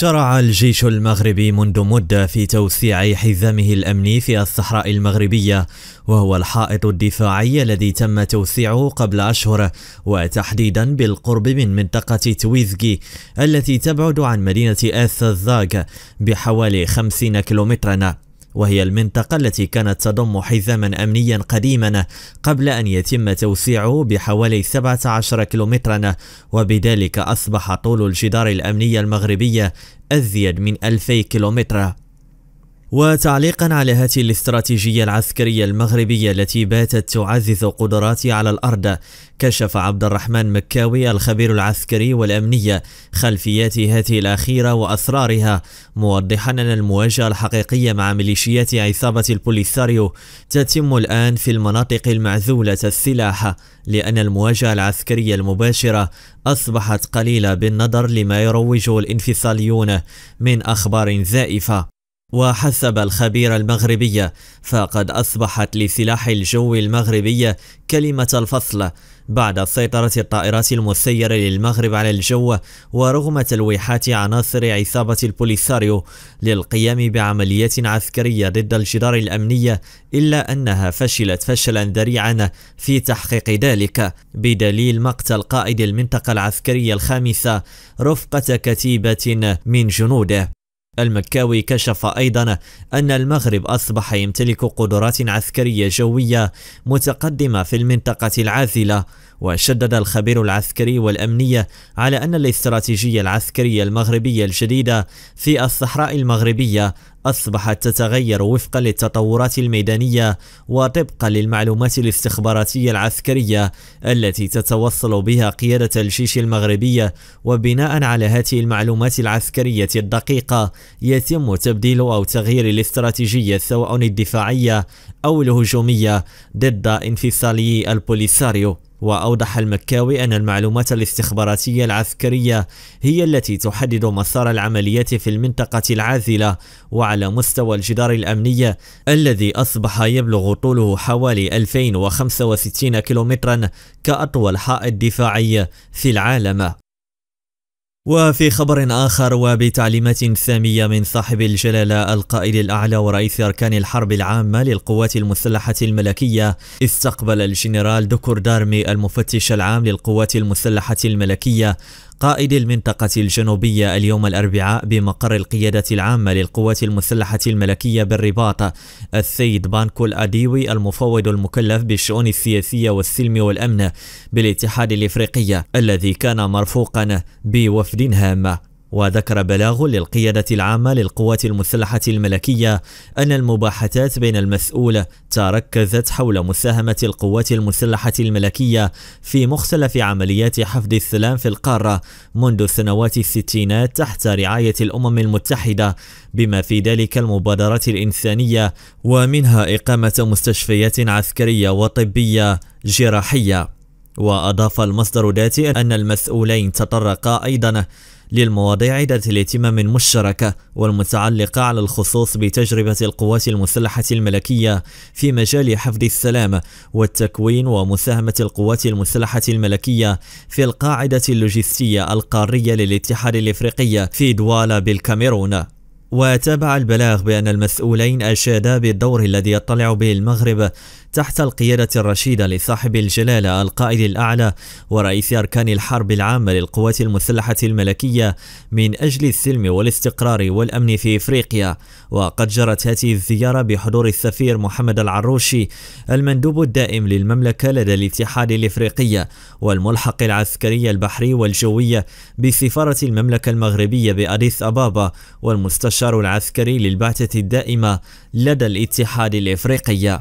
شرع الجيش المغربي منذ مدة في توسيع حزامه الأمني في الصحراء المغربية وهو الحائط الدفاعي الذي تم توسيعه قبل أشهر وتحديدا بالقرب من منطقة تويزكي التي تبعد عن مدينة آس الزاق بحوالي 50 كيلومترا وهي المنطقة التي كانت تضم حزاما أمنيا قديما قبل أن يتم توسيعه بحوالي 17 كيلومترا وبذلك أصبح طول الجدار الأمني المغربي أزيد من 2000 كيلومتر وتعليقا على هذه الاستراتيجية العسكرية المغربية التي باتت تعزز قدراتي على الأرض كشف عبد الرحمن مكاوي الخبير العسكري والأمنية خلفيات هذه الأخيرة وأسرارها موضحا أن المواجهة الحقيقية مع ميليشيات عصابة البوليساريو تتم الآن في المناطق المعزولة السلاح لأن المواجهة العسكرية المباشرة أصبحت قليلة بالنظر لما يروجه الانفصاليون من أخبار زائفة وحسب الخبير المغربي فقد أصبحت لسلاح الجو المغربي كلمة الفصل بعد سيطرة الطائرات المسيرة للمغرب على الجو ورغم تلويحات عناصر عصابة البوليساريو للقيام بعمليات عسكرية ضد الجدار الأمنية إلا أنها فشلت فشلا ذريعا في تحقيق ذلك بدليل مقتل قائد المنطقة العسكرية الخامسة رفقة كتيبة من جنوده المكاوي كشف أيضا أن المغرب أصبح يمتلك قدرات عسكرية جوية متقدمة في المنطقة العازلة وشدد الخبير العسكري والأمني على أن الاستراتيجية العسكرية المغربية الجديدة في الصحراء المغربية أصبحت تتغير وفقا للتطورات الميدانية وطبقا للمعلومات الاستخباراتية العسكرية التي تتوصل بها قيادة الجيش المغربية وبناء على هذه المعلومات العسكرية الدقيقة يتم تبديل أو تغيير الاستراتيجية سواء الدفاعية أو الهجومية ضد انفصالي البوليساريو وأوضح المكاوي أن المعلومات الاستخباراتية العسكرية هي التي تحدد مسار العمليات في المنطقة العازلة وعلى مستوى الجدار الأمني الذي أصبح يبلغ طوله حوالي 2065 كيلومترا كأطول حائط دفاعي في العالم وفي خبر آخر وبتعليمات ثامية من صاحب الجلالة القائد الأعلى ورئيس أركان الحرب العامة للقوات المسلحة الملكية استقبل الجنرال دوكور دارمي المفتش العام للقوات المسلحة الملكية قائد المنطقة الجنوبية اليوم الأربعاء بمقر القيادة العامة للقوات المسلحة الملكية بالرباط السيد بانكو الأديوي المفوض المكلف بالشؤون السياسية والسلم والأمن بالاتحاد الإفريقي الذي كان مرفوقا بوفد هام وذكر بلاغ للقيادة العامة للقوات المسلحة الملكية أن المباحثات بين المسؤول تركزت حول مساهمة القوات المسلحة الملكية في مختلف عمليات حفظ السلام في القارة منذ سنوات الستينات تحت رعاية الأمم المتحدة بما في ذلك المبادرات الإنسانية ومنها إقامة مستشفيات عسكرية وطبية جراحية وأضاف المصدر ذاتي أن المسؤولين تطرقا أيضا للمواضيع ذات الاهتمام المشترك والمتعلقة على الخصوص بتجربة القوات المسلحة الملكية في مجال حفظ السلام والتكوين ومساهمة القوات المسلحة الملكية في القاعدة اللوجستية القارية للاتحاد الإفريقي في دوالا بالكاميرون وتابع البلاغ بأن المسؤولين أشادا بالدور الذي يطلع به المغرب تحت القيادة الرشيدة لصاحب الجلالة القائد الأعلى ورئيس أركان الحرب العامة للقوات المسلحة الملكية من أجل السلم والاستقرار والأمن في إفريقيا وقد جرت هذه الزيارة بحضور السفير محمد العروشي المندوب الدائم للمملكة لدى الاتحاد الإفريقي والملحق العسكري البحري والجوي بسفارة المملكة المغربية بأديس أبابا والمستشار العسكري للبعثة الدائمة لدى الاتحاد الإفريقي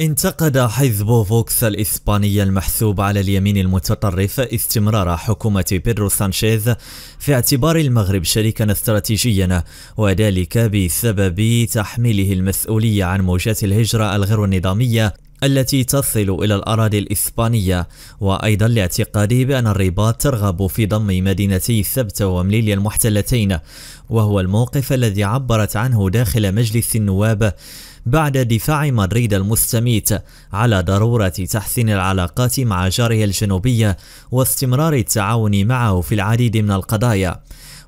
انتقد حزب فوكس الإسباني المحسوب على اليمين المتطرف استمرار حكومة بيدرو سانشيز في اعتبار المغرب شريكا استراتيجيا وذلك بسبب تحميله المسؤولية عن موجات الهجرة الغير النظامية التي تصل إلى الأراضي الإسبانية وأيضا لاعتقاده بأن الرباط ترغب في ضم مدينتي الثبت ومليليا المحتلتين وهو الموقف الذي عبرت عنه داخل مجلس النواب بعد دفاع مدريد المستميت على ضرورة تحسين العلاقات مع جارها الجنوبية واستمرار التعاون معه في العديد من القضايا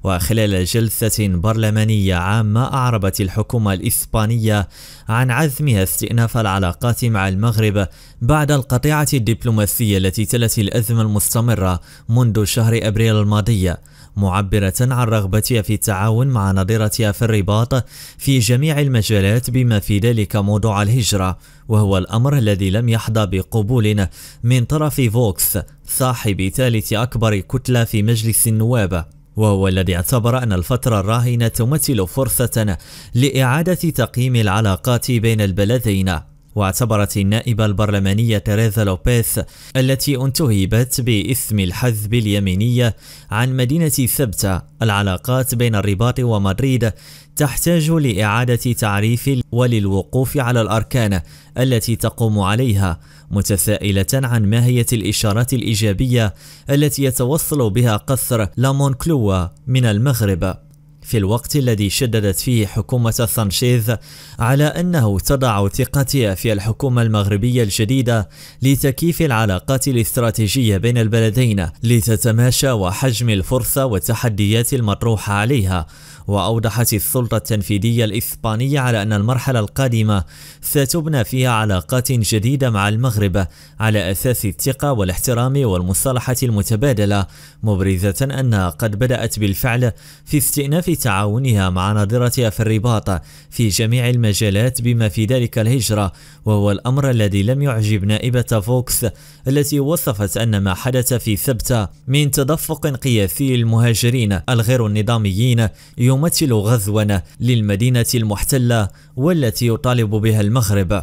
وخلال جلسة برلمانية عامة أعربت الحكومة الإسبانية عن عزمها استئناف العلاقات مع المغرب بعد القطيعة الدبلوماسية التي تلت الأزمة المستمرة منذ شهر أبريل الماضي معبرة عن رغبتها في التعاون مع نظيرتها في الرباط في جميع المجالات بما في ذلك موضوع الهجرة وهو الأمر الذي لم يحظى بقبول من طرف فوكس صاحب ثالث أكبر كتلة في مجلس النواب وهو الذي اعتبر أن الفترة الراهنة تمثل فرصة لإعادة تقييم العلاقات بين البلدين واعتبرت النائبة البرلمانية تيريزا لوبيث التي انتهبت بإثم الحذب اليمينية عن مدينة ثبتة العلاقات بين الرباط ومدريد تحتاج لإعادة تعريف وللوقوف على الأركان التي تقوم عليها متسائلة عن ماهية الإشارات الإيجابية التي يتوصل بها قصر لامونكلوا من المغرب في الوقت الذي شددت فيه حكومة التنشيذ على أنه تضع ثقتها في الحكومة المغربية الجديدة لتكييف العلاقات الاستراتيجية بين البلدين لتتماشى وحجم الفرصة والتحديات المطروحة عليها وأوضحت السلطة التنفيذية الإسبانية على أن المرحلة القادمة ستبنى فيها علاقات جديدة مع المغرب على أساس الثقة والاحترام والمصالحة المتبادلة مبرزة أنها قد بدأت بالفعل في استئناف تعاونها مع ناظرتها في الرباط في جميع المجالات بما في ذلك الهجرة وهو الأمر الذي لم يعجب نائبة فوكس التي وصفت أن ما حدث في سبتة من تدفق قياسي للمهاجرين الغير النظاميين يمثل غزوا للمدينة المحتلة والتي يطالب بها المغرب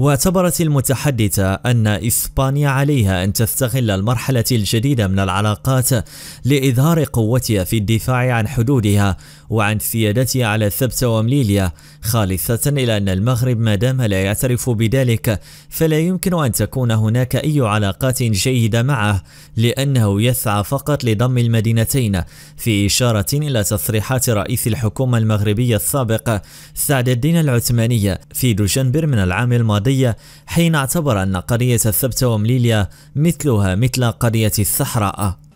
واعتبرت المتحدثة أن إسبانيا عليها أن تستغل المرحلة الجديدة من العلاقات لإظهار قوتها في الدفاع عن حدودها وعن سيادتها على الثبت ومليليا خالصة إلى أن المغرب ما دام لا يعترف بذلك فلا يمكن أن تكون هناك أي علاقات جيدة معه لأنه يسعى فقط لضم المدينتين في إشارة إلى تصريحات رئيس الحكومة المغربية السابق سعد الدين العثماني في دجنبر من العام الماضي الرياضية حين اعتبر أن قرية الثبتة ومليليا مثلها مثل قرية الصحراء